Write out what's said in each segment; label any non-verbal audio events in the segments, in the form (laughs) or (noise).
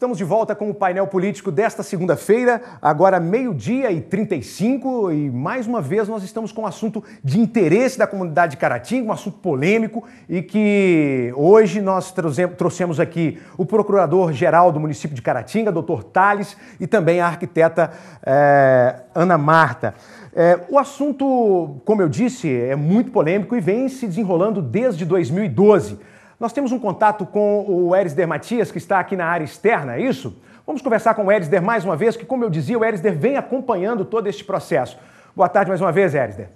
Estamos de volta com o painel político desta segunda-feira, agora meio-dia e 35, e mais uma vez nós estamos com um assunto de interesse da comunidade de Caratinga, um assunto polêmico e que hoje nós trouxemos aqui o procurador-geral do município de Caratinga, doutor Tales, e também a arquiteta é, Ana Marta. É, o assunto, como eu disse, é muito polêmico e vem se desenrolando desde 2012. Nós temos um contato com o Erisder Matias, que está aqui na área externa, é isso? Vamos conversar com o Erisder mais uma vez, que, como eu dizia, o Erisder vem acompanhando todo este processo. Boa tarde mais uma vez, Erisder.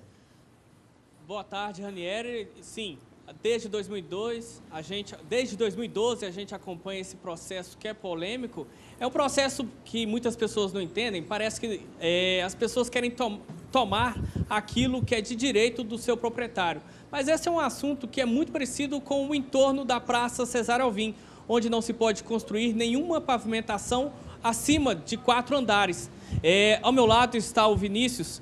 Boa tarde, Ranieri. Sim, Desde 2002, a gente, desde 2012 a gente acompanha esse processo que é polêmico. É um processo que muitas pessoas não entendem. Parece que é, as pessoas querem to tomar aquilo que é de direito do seu proprietário. Mas esse é um assunto que é muito parecido com o entorno da Praça Cesar Alvim, onde não se pode construir nenhuma pavimentação acima de quatro andares. É, ao meu lado está o Vinícius.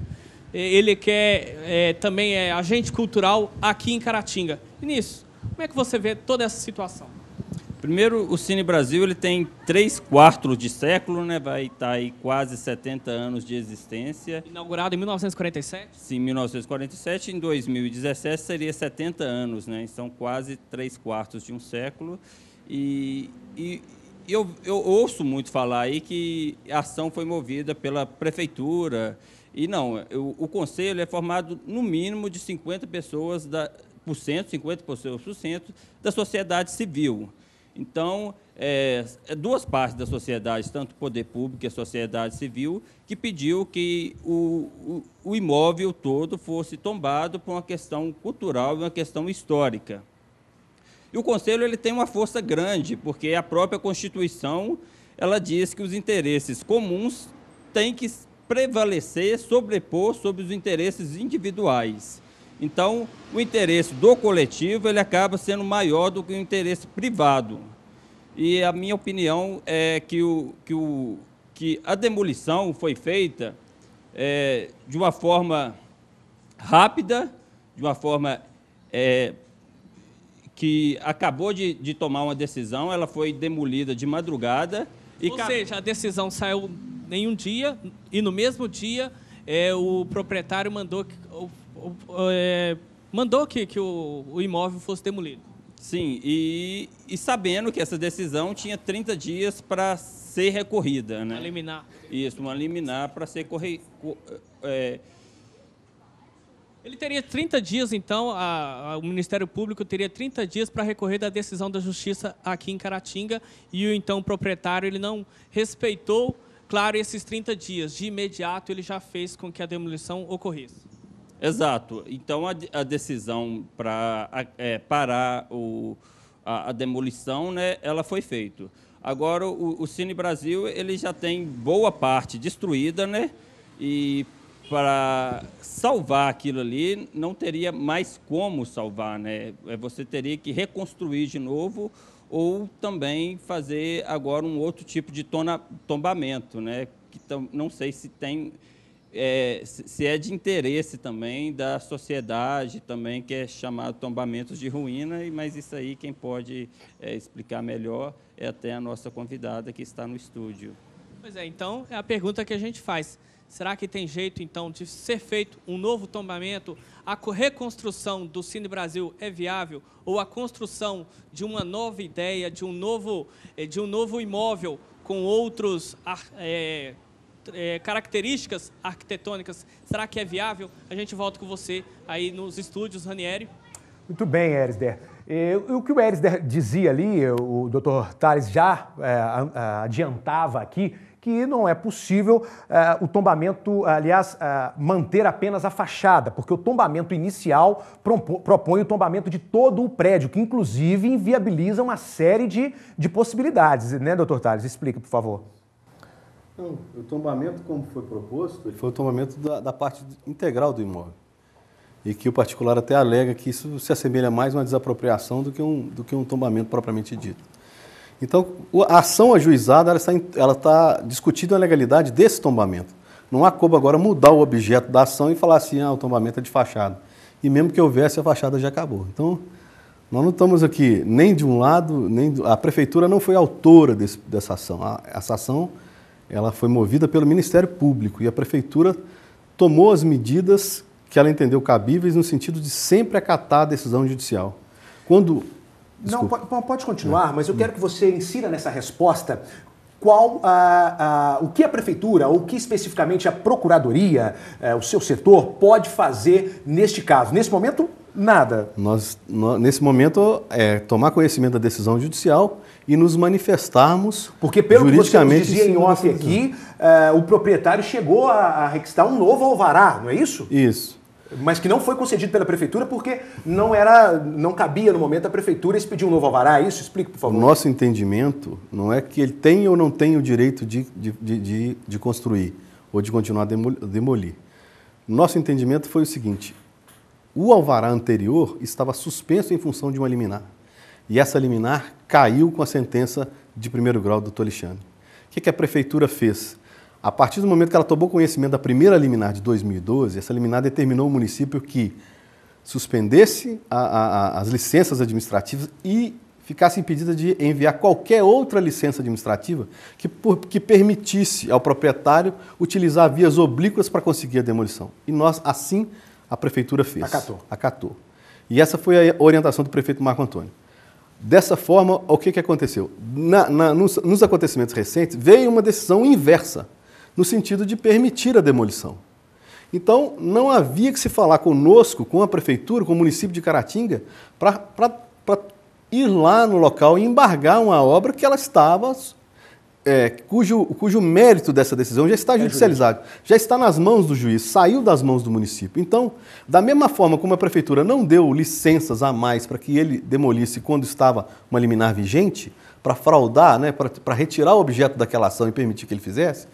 Eh, ele quer é também é agente cultural aqui em Caratinga. Vinícius, como é que você vê toda essa situação? Primeiro, o Cine Brasil ele tem três quartos de século, né? vai estar tá aí quase 70 anos de existência. Inaugurado em 1947? Sim, 1947. Em 2017 seria 70 anos, né? são então, quase três quartos de um século. E, e eu, eu ouço muito falar aí que a ação foi movida pela prefeitura. E não, o conselho é formado no mínimo de 50 pessoas da, 50% da sociedade civil. Então, é, é, duas partes da sociedade, tanto o poder público e a sociedade civil, que pediu que o, o, o imóvel todo fosse tombado por uma questão cultural e uma questão histórica. E o Conselho ele tem uma força grande, porque a própria Constituição ela diz que os interesses comuns têm que prevalecer, sobrepor sobre os interesses individuais. Então, o interesse do coletivo ele acaba sendo maior do que o interesse privado. E a minha opinião é que, o, que, o, que a demolição foi feita é, de uma forma rápida, de uma forma é, que acabou de, de, tomar uma decisão, ela foi demolida de madrugada. E Ou seja, a decisão saiu em um dia e no mesmo dia é, o proprietário mandou que é, mandou que, que o, o imóvel fosse demolido. Sim, e, e, sabendo que essa decisão tinha 30 dias para ser recorrida. Né? Uma liminar. Isso, uma liminar para ser corre... É... Ele teria 30 dias, então, a, a, o Ministério Público teria 30 dias para recorrer da decisão da Justiça aqui em Caratinga e o então proprietário ele não respeitou, claro, esses 30 dias. De imediato, ele já fez com que a demolição ocorresse. Exato. Então, a, a decisão para é, parar o, a, a, demolição, né, ela foi feita. Agora, o, o, Cine Brasil ele já tem boa parte destruída, né? E para salvar aquilo ali, não teria mais como salvar, né? É, você teria que reconstruir de novo ou também fazer agora um outro tipo de tona, tombamento, né? Que não sei se tem é, se é de interesse também da sociedade, também que é chamado tombamentos de ruína, mas isso aí quem pode é, explicar melhor é até a nossa convidada que está no estúdio. Pois é, então é a pergunta que a gente faz. Será que tem jeito, então, de ser feito um novo tombamento? A reconstrução do Cine Brasil é viável? Ou a construção de uma nova ideia, de um novo, é, de um novo imóvel com outros é, é, características arquitetônicas, será que é viável? A gente volta com você aí nos estúdios, Ranieri. Muito bem, Erisder. o que o Erisder dizia ali, o doutor Tales já é, adiantava aqui, que não é possível o tombamento, aliás, manter apenas a fachada, porque o tombamento inicial propõe o tombamento de todo o prédio, que inclusive inviabiliza uma série de, de possibilidades, né, doutor Tales? Explica, por favor. Não, o tombamento, como foi proposto, ele foi o tombamento da, da parte integral do imóvel. E que o particular até alega que isso se assemelha mais a uma desapropriação do que um, do que um tombamento propriamente dito. Então, a ação ajuizada ela está, ela está discutindo a legalidade desse tombamento. Não há como agora mudar o objeto da ação e falar assim, ah, o tombamento é de fachada. E mesmo que houvesse, a fachada já acabou. Então, nós não estamos aqui nem de um lado, nem do... a prefeitura não foi autora desse, dessa ação. A, essa ação ela foi movida pelo Ministério Público e a prefeitura tomou as medidas que ela entendeu cabíveis no sentido de sempre acatar a decisão judicial. Quando Desculpa. Não, pode continuar, é. mas eu quero que você insira nessa resposta qual a, o que a prefeitura ou o que especificamente a procuradoria, eh, o seu setor, pode fazer neste caso. Nesse momento, Nada. Nós, nós, nesse momento, é tomar conhecimento da decisão judicial e nos manifestarmos. Porque, pelo juridicamente, que você dizia em off aqui, é, o proprietário chegou a, a requisitar um novo alvará, não é isso? Isso mas que não foi concedido pela prefeitura porque não era, não cabia no momento a prefeitura expedir um novo alvará. É isso explique por favor. O nosso entendimento não é que ele tem ou não tem o direito de, de, de, de construir ou de continuar a demolir. Nosso entendimento foi o seguinte: o alvará anterior estava suspenso em função de uma liminar. E essa liminar caiu com a sentença de primeiro grau do Alexandre. O é que a prefeitura fez? A partir do momento que ela tomou conhecimento da primeira liminar de 2012, essa liminar determinou o município que suspendesse a, a, a, as licenças administrativas e ficasse impedida de enviar qualquer outra licença administrativa que, por, que permitisse ao proprietário utilizar vias oblíquas para conseguir a demolição. E nós, assim, a prefeitura fez. Acatou. Acatou. E essa foi a orientação do prefeito Marco Antônio. Dessa forma, o que, que aconteceu? Na, na, nos, nos acontecimentos recentes, veio uma decisão inversa, no sentido de permitir a demolição. Então, não havia que se falar conosco, com a prefeitura, com o município de Caratinga, para ir lá no local e embargar uma obra que ela estava é, cujo, cujo mérito dessa decisão já está é judicializado, já está nas mãos do juiz, saiu das mãos do município. Então, da mesma forma como a prefeitura não deu licenças a mais para que ele demolisse quando estava uma liminar vigente, para fraudar, né, para retirar o objeto daquela ação e permitir que ele fizesse,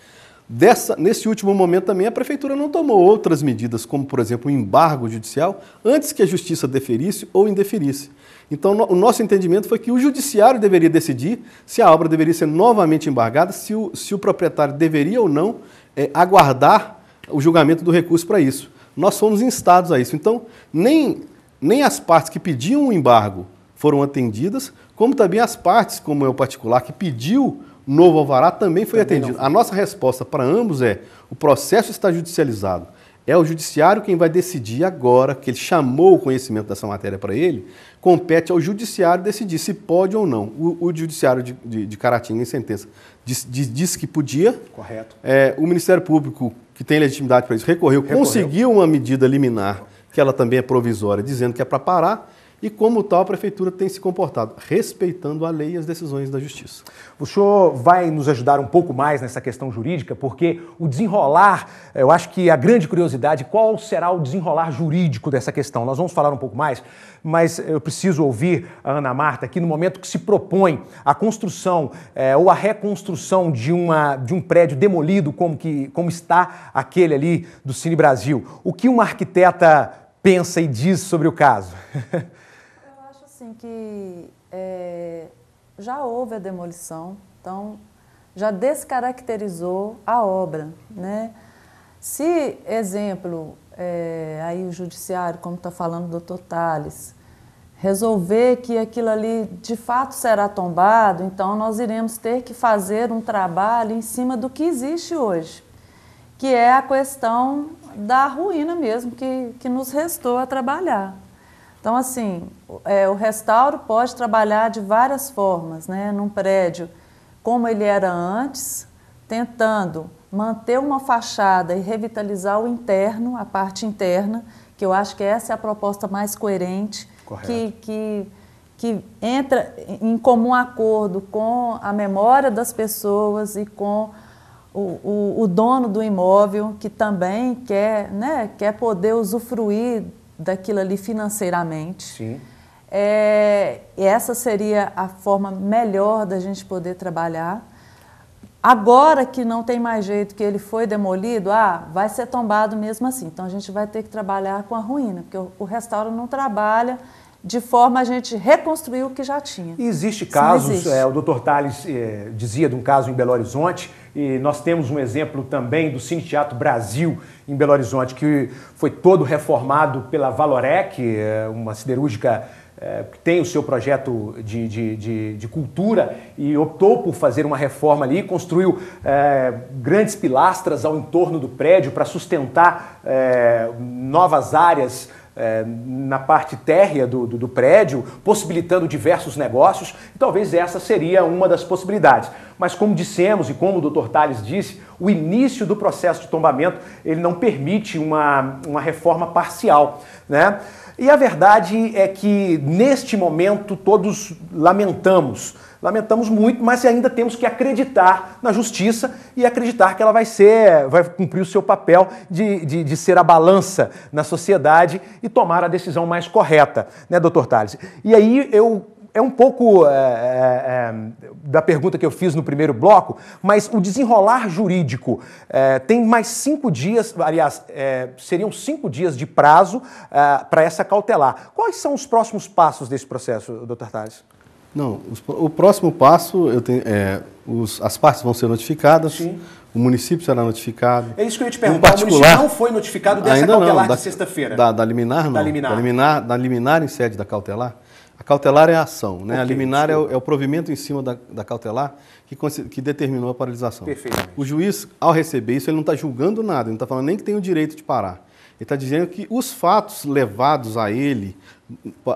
dessa, nesse último momento também a prefeitura não tomou outras medidas, como, por exemplo, o um embargo judicial, antes que a justiça deferisse ou indeferisse. Então, no, o nosso entendimento foi que o judiciário deveria decidir se a obra deveria ser novamente embargada, se o, se o proprietário deveria ou não é, aguardar o julgamento do recurso para isso. Nós fomos instados a isso. Então, nem, nem as partes que pediam o embargo foram atendidas, como também as partes, como é o particular, que pediu novo alvará, também foi também atendido. Não. A nossa resposta para ambos é: o processo está judicializado é o judiciário quem vai decidir agora, que ele chamou o conhecimento dessa matéria para ele, compete ao judiciário decidir se pode ou não. O, o judiciário de, de, de, Caratinga, em sentença, disse diz, que podia. Correto. É, o Ministério Público, que tem legitimidade para isso, recorreu, recorreu, conseguiu uma medida liminar, que ela também é provisória, dizendo que é para parar e como tal a prefeitura tem se comportado, respeitando a lei e as decisões da justiça. O senhor vai nos ajudar um pouco mais nessa questão jurídica, porque o desenrolar, eh, eu acho que a grande curiosidade, qual será o desenrolar jurídico dessa questão? Nós vamos falar um pouco mais, mas eu preciso ouvir a Ana Marta aqui no momento que se propõe a construção é, ou a reconstrução de, uma, de um prédio demolido como, que, como está aquele ali do Cine Brasil. O que uma arquiteta pensa e diz sobre o caso? (laughs) assim que é, já houve a demolição, então já descaracterizou a obra, né? Se, exemplo, é, aí o judiciário, como está falando o doutor Tales, resolver que aquilo ali de fato será tombado, então nós iremos ter que fazer um trabalho em cima do que existe hoje, que é a questão da ruína mesmo que, que nos restou a trabalhar. Então, assim, é, o restauro pode trabalhar de várias formas, né? Num prédio como ele era antes, tentando manter uma fachada e revitalizar o interno, a parte interna, que eu acho que essa é a proposta mais coerente, que, que, que entra em comum acordo com a memória das pessoas e com o, o, o, dono do imóvel que também quer, né, quer poder usufruir daquilo ali financeiramente. Sim. É, essa seria a forma melhor da gente poder trabalhar. Agora que não tem mais jeito, que ele foi demolido, ah, vai ser tombado mesmo assim. Então a gente vai ter que trabalhar com a ruína, porque o, o restauro não trabalha de forma a gente reconstruir o que já tinha. E existe casos, existe. É, o doutor Tales é, dizia de um caso em Belo Horizonte, e nós temos um exemplo também do Cine Teatro Brasil, em Belo Horizonte, que foi todo reformado pela Valorec, é, uma siderúrgica é, que tem o seu projeto de, de, de, de, cultura e optou por fazer uma reforma ali, construiu é, grandes pilastras ao entorno do prédio para sustentar é, novas áreas é, na parte térrea do, do, do, prédio, possibilitando diversos negócios. E talvez essa seria uma das possibilidades. Mas como dissemos e como o Dr. Tales disse, o início do processo de tombamento ele não permite uma, uma reforma parcial, né? E a verdade é que neste momento todos lamentamos Lamentamos muito, mas ainda temos que acreditar na justiça e acreditar que ela vai ser, vai cumprir o seu papel de, de, de ser a balança na sociedade e tomar a decisão mais correta, né, doutor Tales? E aí eu é um pouco é, é, é, da pergunta que eu fiz no primeiro bloco, mas o desenrolar jurídico é, tem mais cinco dias, aliás, é, seriam cinco dias de prazo é, para essa cautelar. Quais são os próximos passos desse processo, doutor Tales? Não, os, o próximo passo, eu tenho, é, os, as partes vão ser notificadas, Sim. o município será notificado. É isso que eu ia te perguntar, o município não foi notificado dessa ainda cautelar não, de sexta-feira? Da, da, liminar não, da liminar. Da, liminar, da liminar em sede da cautelar. A cautelar é a ação, né? Okay, a liminar é o, é o, provimento em cima da, da cautelar que, que, determinou a paralisação. Perfeito. O juiz, ao receber isso, ele não está julgando nada, ele não está falando nem que tem o direito de parar. Ele está dizendo que os fatos levados a ele,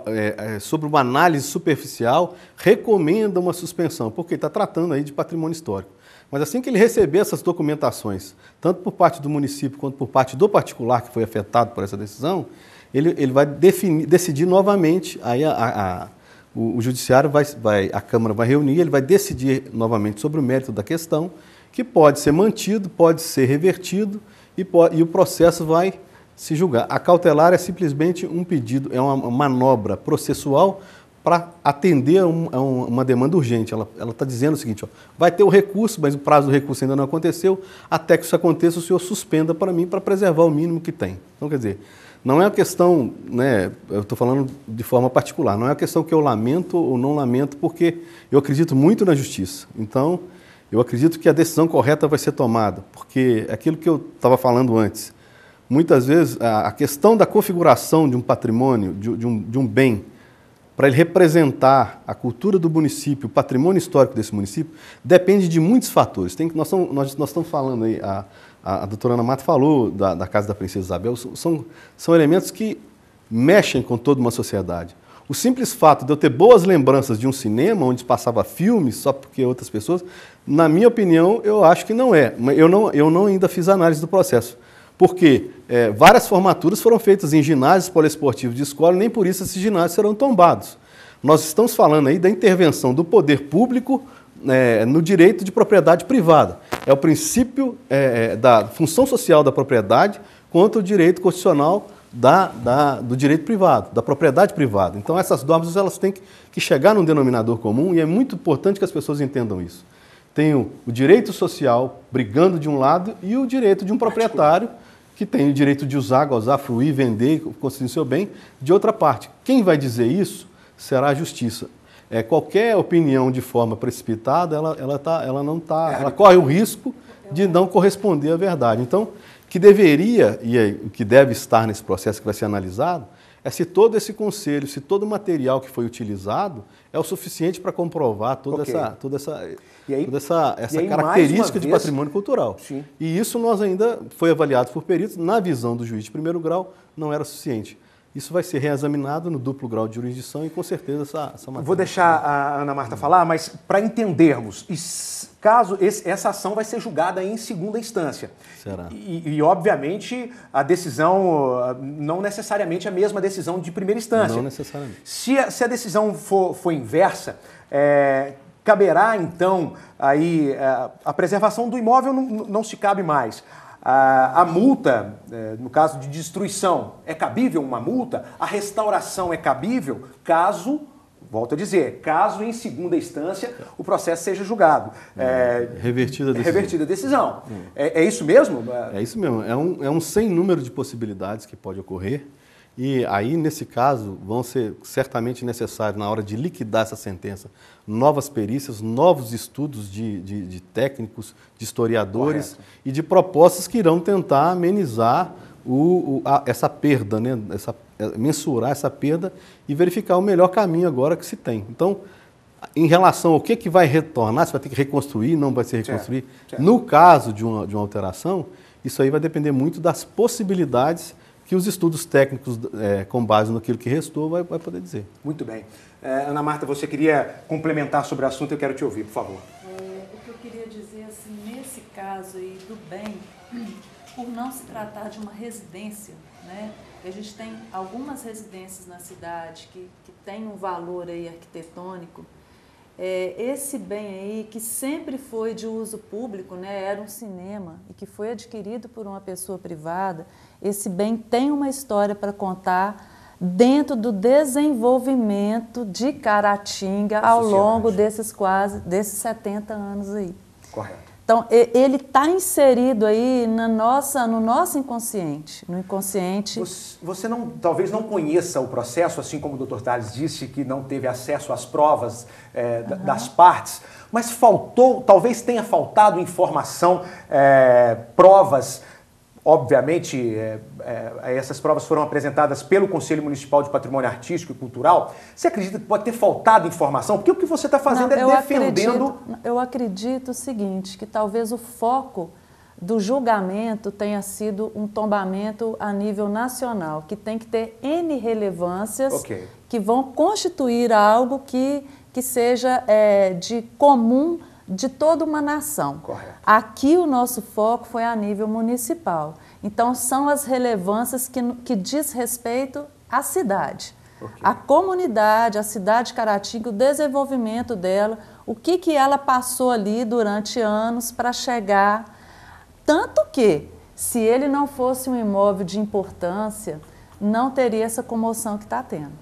é, é, sobre uma análise superficial, recomenda uma suspensão, porque está tratando aí de patrimônio histórico. Mas assim que ele receber essas documentações, tanto por parte do município quanto por parte do particular que foi afetado por essa decisão, ele, ele vai definir, decidir novamente, aí a, a, a, o, o, judiciário vai, vai, a Câmara vai reunir, ele vai decidir novamente sobre o mérito da questão, que pode ser mantido, pode ser revertido e, e o processo vai se julgar. A cautelar é simplesmente um pedido, é uma manobra processual para atender a, um, a, uma demanda urgente. Ela está dizendo o seguinte: ó, vai ter o recurso, mas o prazo do recurso ainda não aconteceu. Até que isso aconteça, o senhor suspenda para mim para preservar o mínimo que tem. Então, quer dizer, não é uma questão, né, eu estou falando de forma particular, não é uma questão que eu lamento ou não lamento, porque eu acredito muito na justiça. Então, eu acredito que a decisão correta vai ser tomada, porque aquilo que eu estava falando antes Muitas vezes, a questão da configuração de um patrimônio, de, de, um, de um bem, para ele representar a cultura do município, o patrimônio histórico desse município, depende de muitos fatores. Tem, nós, estamos, nós, nós estamos falando aí, a, a, a doutora Ana Mata falou da, da Casa da Princesa Isabel, são, são elementos que mexem com toda uma sociedade. O simples fato de eu ter boas lembranças de um cinema onde passava filmes só porque outras pessoas, na minha opinião, eu acho que não é. Eu não, eu não ainda fiz análise do processo porque é, várias formaturas foram feitas em ginásios poliesportivos de escola e nem por isso esses ginásios serão tombados. Nós estamos falando aí da intervenção do poder público é, no direito de propriedade privada. É o princípio é, é, da função social da propriedade contra o direito constitucional da, da, do direito privado, da propriedade privada. Então essas normas elas têm que, que chegar num denominador comum e é muito importante que as pessoas entendam isso. Tem o, o direito social brigando de um lado e o direito de um proprietário que tem o direito de usar, gozar, fruir, vender, conseguir seu bem. De outra parte, quem vai dizer isso será a justiça. É, qualquer opinião de forma precipitada, ela, ela, tá, ela não tá, é. ela corre o risco de não corresponder à verdade. Então, que deveria e é que deve estar nesse processo que vai ser analisado é se todo esse conselho, se todo o material que foi utilizado é o suficiente para comprovar toda okay. essa, toda essa, aí, toda essa, essa aí, característica de vez, patrimônio cultural. Sim. E isso nós ainda foi avaliado por peritos, na visão do juiz de primeiro grau, não era suficiente. Isso vai ser reexaminado no duplo grau de jurisdição e com certeza essa, essa matéria. Vou deixar a Ana Marta falar, mas para entendermos, caso esse, essa ação vai ser julgada em segunda instância. Será? E, e, obviamente a decisão ah, não necessariamente a mesma decisão de primeira instância. Não necessariamente. Se a, se a decisão for, for inversa, é, caberá então aí a, é, a preservação do imóvel não, não se cabe mais. A, a multa, é, no caso de destruição, é cabível uma multa? A restauração é cabível caso volto a dizer, caso em segunda instância o processo seja julgado. É, revertida a decisão. Revertida a decisão. É, é, isso mesmo? É isso mesmo. É um, é um sem número de possibilidades que pode ocorrer. E aí, nesse caso, vão ser certamente necessários, na hora de liquidar essa sentença, novas perícias, novos estudos de, de, de técnicos, de historiadores Correto. e de propostas que irão tentar amenizar o, o, a, essa perda, né? essa, é, mensurar essa perda e verificar o melhor caminho agora que se tem. Então, em relação ao que, que vai retornar, se vai ter que reconstruir, não vai se reconstruir, certo, certo. no caso de uma, de uma alteração, isso aí vai depender muito das possibilidades que os estudos técnicos, é, com base naquilo que restou, vai, vai poder dizer. Muito bem. É, Ana Marta, você queria complementar sobre o assunto, eu quero te ouvir, por favor. É, o que eu queria dizer, assim, nesse caso aí do bem, por não se tratar de uma residência, né? A gente tem algumas residências na cidade que, que tem um valor aí arquitetônico, é, esse bem aí que sempre foi de uso público, né, era um cinema e que foi adquirido por uma pessoa privada, esse bem tem uma história para contar dentro do desenvolvimento de Caratinga ao longo desses quase desses 70 anos aí. Correto. Então, ele está inserido aí na nossa, no nosso inconsciente, no inconsciente. Você não, talvez não conheça o processo, assim como o Dr. Tales disse que não teve acesso às provas é, uhum. das partes, mas faltou, talvez tenha faltado informação, é, provas Obviamente, é, é, essas provas foram apresentadas pelo Conselho Municipal de Patrimônio Artístico e Cultural. Você acredita que pode ter faltado informação? Porque o que você está fazendo Não, é defendendo. Acredito, eu acredito o seguinte: que talvez o foco do julgamento tenha sido um tombamento a nível nacional, que tem que ter N relevâncias okay. que vão constituir algo que, que seja é, de comum de toda uma nação. Correto. Aqui o nosso foco foi a nível municipal. Então, são as relevâncias que, que diz respeito à cidade. Okay. A comunidade, a cidade de Caratinga, o desenvolvimento dela, o que, que ela passou ali durante anos para chegar. Tanto que, se ele não fosse um imóvel de importância, não teria essa comoção que está tendo.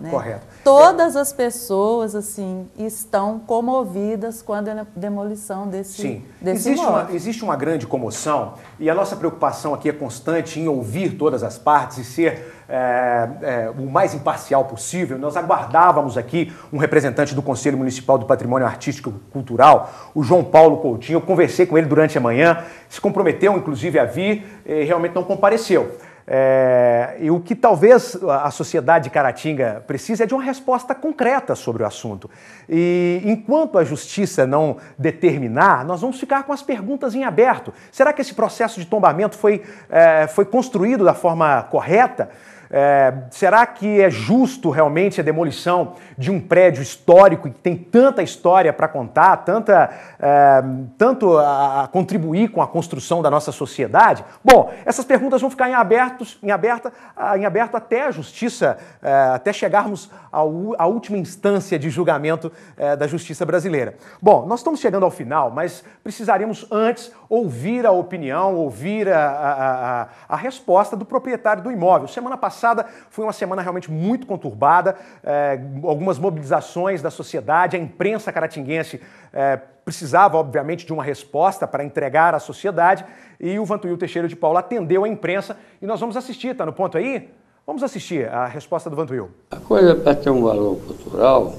Né? Correto. Todas é. as pessoas assim estão comovidas com a demolição desse, Sim. desse existe Uma, existe uma grande comoção e a nossa preocupação aqui é constante em ouvir todas as partes e ser é, é, o mais imparcial possível. Nós aguardávamos aqui um representante do Conselho Municipal do Patrimônio Artístico e Cultural, o João Paulo Coutinho. Eu conversei com ele durante a manhã, se comprometeu inclusive a vir e eh, realmente não compareceu. É, e o que talvez a sociedade de Caratinga precise é de uma resposta concreta sobre o assunto. E enquanto a justiça não determinar, nós vamos ficar com as perguntas em aberto. Será que esse processo de tombamento foi, é, foi construído da forma correta? É, será que é justo realmente a demolição de um prédio histórico que tem tanta história para contar, tanta, é, tanto a, contribuir com a construção da nossa sociedade? Bom, essas perguntas vão ficar em, abertos, em, aberta, em aberto até a justiça, é, até chegarmos à última instância de julgamento é, da justiça brasileira. Bom, nós estamos chegando ao final, mas precisaremos antes ouvir a opinião, ouvir a, a, a, a resposta do proprietário do imóvel. Semana passada, passada foi uma semana realmente muito conturbada, é, algumas mobilizações da sociedade, a imprensa caratinguense é, precisava, obviamente, de uma resposta para entregar à sociedade e o Vantuil Teixeira de Paula atendeu a imprensa e nós vamos assistir, tá no ponto aí? Vamos assistir a resposta do Vantuil. A coisa para ter um valor cultural,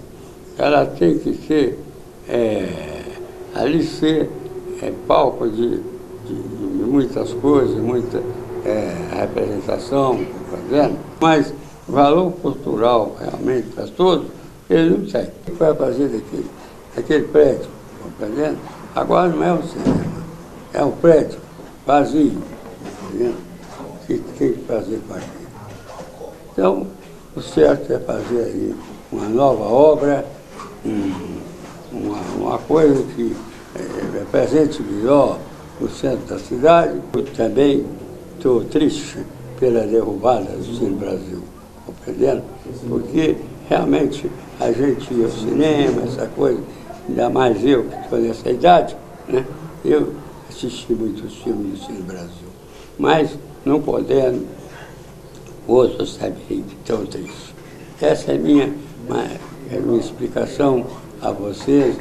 ela tem que ser, é, ali ser é, palco de, de, de muitas coisas, muita é, representação fazendo, tá mas valor cultural realmente para todos, ele não tem. O que vai fazer daquele, daquele prédio, compreendendo? Tá Agora não é o cinema, é o prédio vazio, tá que tem que fazer parte. Então, o certo é fazer aí uma nova obra, uma, uma coisa que é, represente melhor o centro da cidade, também muito triste pela derrubada do Cine Brasil, compreendendo? Porque realmente a gente ia ao cinema, essa coisa, ainda mais eu que estou nessa idade, né? Eu assisti muito os filmes do Cine Brasil, mas não podendo, outro sabe tão triste. Essa é minha, é minha explicação a vocês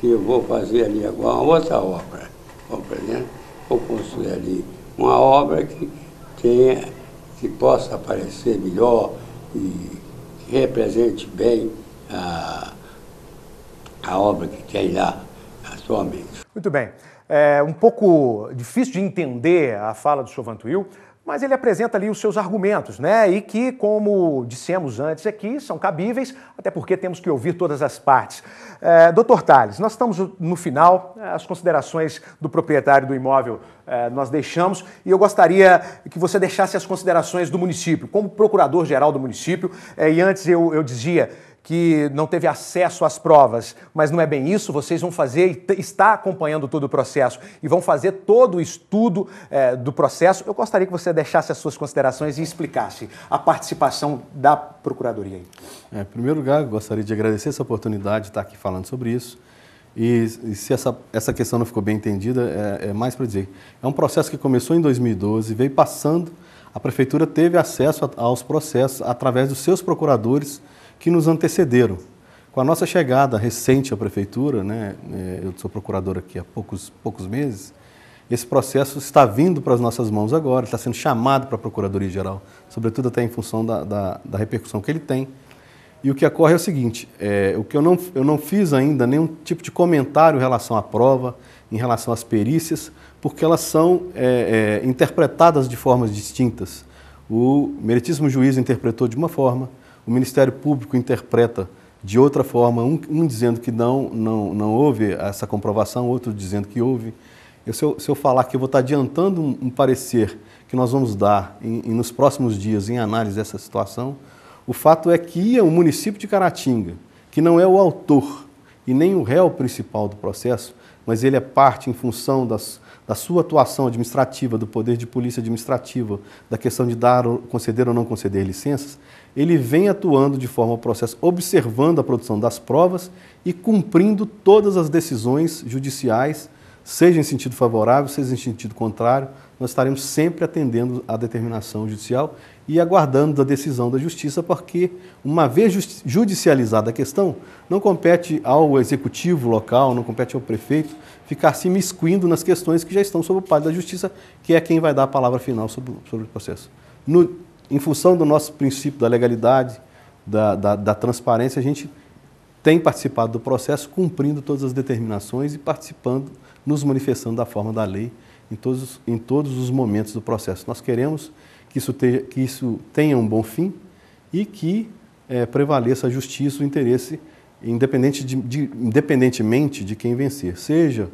que eu vou fazer ali agora uma outra obra, compreendendo? Vou construir ali uma obra que tenha, que possa aparecer melhor e que represente bem a, a obra que tem lá atualmente. Muito bem. É um pouco difícil de entender a fala do Chovantuil, mas ele apresenta ali os seus argumentos, né? E que, como dissemos antes aqui, são cabíveis, até porque temos que ouvir todas as partes. É, Dr. Tales, nós estamos no final, né? as considerações do proprietário do imóvel é, nós deixamos, e eu gostaria que você deixasse as considerações do município, como procurador-geral do município, é, e antes eu, eu dizia que não teve acesso às provas, mas não é bem isso, vocês vão fazer, e está acompanhando todo o processo e vão fazer todo o estudo é, do processo. Eu gostaria que você deixasse as suas considerações e explicasse a participação da Procuradoria. É, em primeiro lugar, gostaria de agradecer essa oportunidade de estar aqui falando sobre isso. E, e se essa, essa questão não ficou bem entendida, é, é mais para dizer. É um processo que começou em 2012, veio passando, a Prefeitura teve acesso a, aos processos através dos seus procuradores, que nos antecederam. Com a nossa chegada recente à prefeitura, né, é, eu sou procurador aqui há poucos, poucos meses, esse processo está vindo para as nossas mãos agora, está sendo chamado para a Procuradoria-Geral, sobretudo até em função da, da, da, repercussão que ele tem. E o que ocorre é o seguinte, é, o que eu não, eu não fiz ainda nenhum tipo de comentário em relação à prova, em relação às perícias, porque elas são é, é, interpretadas de formas distintas. O meritíssimo juiz interpretou de uma forma, o Ministério Público interpreta de outra forma, um, um dizendo que não, não, não houve essa comprovação, outro dizendo que houve. Eu, se, eu, se, eu, falar que eu vou estar adiantando um, um parecer que nós vamos dar em, em, nos próximos dias em análise dessa situação, o fato é que o município de Caratinga, que não é o autor e nem o réu principal do processo, mas ele é parte em função das, da sua atuação administrativa, do poder de polícia administrativa, da questão de dar, conceder ou não conceder licenças, ele vem atuando de forma ao processo, observando a produção das provas e cumprindo todas as decisões judiciais, seja em sentido favorável, seja em sentido contrário, nós estaremos sempre atendendo à determinação judicial e aguardando a decisão da justiça, porque, uma vez judicializada a questão, não compete ao executivo local, não compete ao prefeito ficar se miscuindo nas questões que já estão sob o palio da justiça, que é quem vai dar a palavra final sobre, sobre o processo. No, em função do nosso princípio da legalidade, da, da, da transparência, a gente tem participado do processo, cumprindo todas as determinações e participando, nos manifestando da forma da lei em todos, em todos os momentos do processo. Nós queremos que isso, tenha, que isso tenha um bom fim e que é, prevaleça a justiça, o interesse independente de, de, independentemente de quem vencer, seja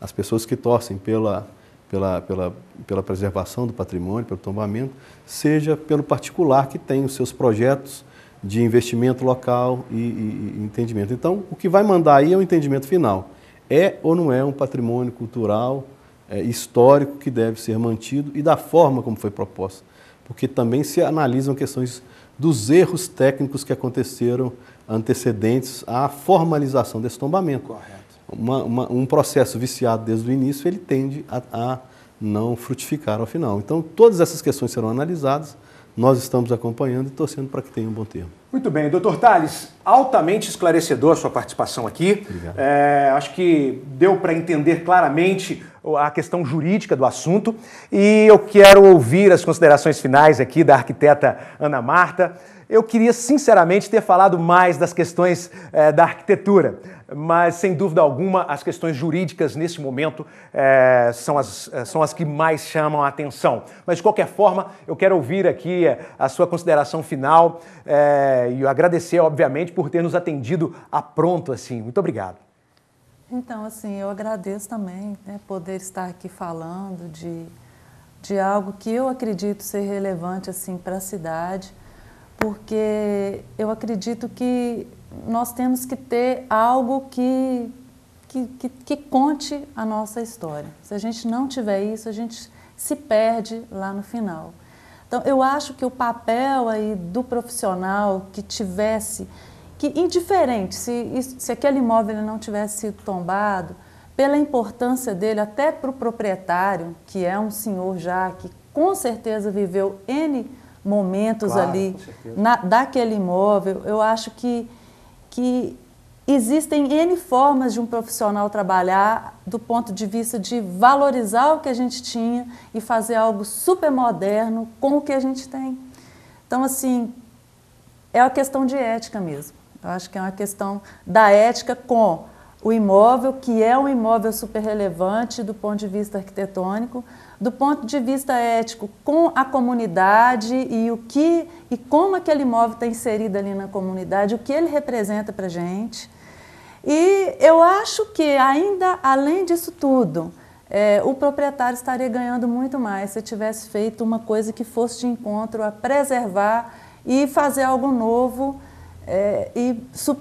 as pessoas que torcem pela, pela, pela, pela preservação do patrimônio, pelo tombamento, seja pelo particular que tem os seus projetos de investimento local e, e, e entendimento. Então, o que vai mandar aí é o entendimento final. É ou não é um patrimônio cultural, é, histórico, que deve ser mantido e da forma como foi proposta. Porque também se analisam questões dos erros técnicos que aconteceram antecedentes à formalização desse tombamento. Correto. Uma, uma, um processo viciado desde o início, ele tende a, a não frutificar ao final. Então, todas essas questões serão analisadas, nós estamos acompanhando e torcendo para que tenha um bom termo. Muito bem, doutor Tales, altamente esclarecedor a sua participação aqui. É, acho que deu para entender claramente a questão jurídica do assunto e eu quero ouvir as considerações finais aqui da arquiteta Ana Marta. Eu queria sinceramente ter falado mais das questões é, da arquitetura, mas sem dúvida alguma as questões jurídicas nesse momento é, são, as, eh, são as que mais chamam a atenção. Mas de qualquer forma, eu quero ouvir aqui a sua consideração final é, e agradecer, obviamente, por ter nos atendido a pronto assim. Muito obrigado. Então, assim, eu agradeço também né, poder estar aqui falando de, de algo que eu acredito ser relevante assim para a cidade porque eu acredito que nós temos que ter algo que, que, que, que conte a nossa história. Se a gente não tiver isso, a gente se perde lá no final. Então, eu acho que o papel aí do profissional que tivesse, que indiferente, se, se aquele imóvel não tivesse sido tombado, pela importância dele até para o proprietário, que é um senhor já que com certeza viveu N momentos claro, ali na, daquele imóvel. Eu acho que, que existem N formas de um profissional trabalhar do ponto de vista de valorizar o que a gente tinha e fazer algo super moderno com o que a gente tem. Então, assim, é uma questão de ética mesmo. Eu acho que é uma questão da ética com o imóvel, que é um imóvel super relevante do ponto de vista arquitetônico, do ponto de vista ético, com a comunidade e o que e como aquele imóvel está inserido ali na comunidade, o que ele representa para a gente. E eu acho que ainda além disso tudo, é, o proprietário estaria ganhando muito mais se tivesse feito uma coisa que fosse de encontro a preservar e fazer algo novo é, e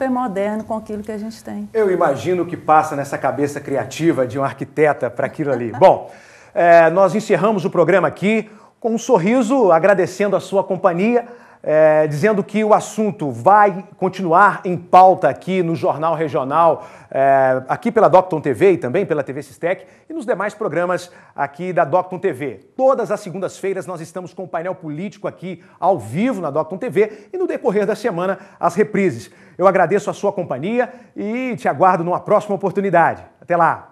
moderno com aquilo que a gente tem. Eu imagino o que passa nessa cabeça criativa de um arquiteta para aquilo ali. Bom, é, nós encerramos o programa aqui com um sorriso, agradecendo a sua companhia é, dizendo que o assunto vai continuar em pauta aqui no Jornal Regional, é, aqui pela Docton TV e também pela TV Sistec e nos demais programas aqui da Docton TV. Todas as segundas-feiras nós estamos com o um painel político aqui ao vivo na Docton TV e no decorrer da semana as reprises. Eu agradeço a sua companhia e te aguardo numa próxima oportunidade. Até lá!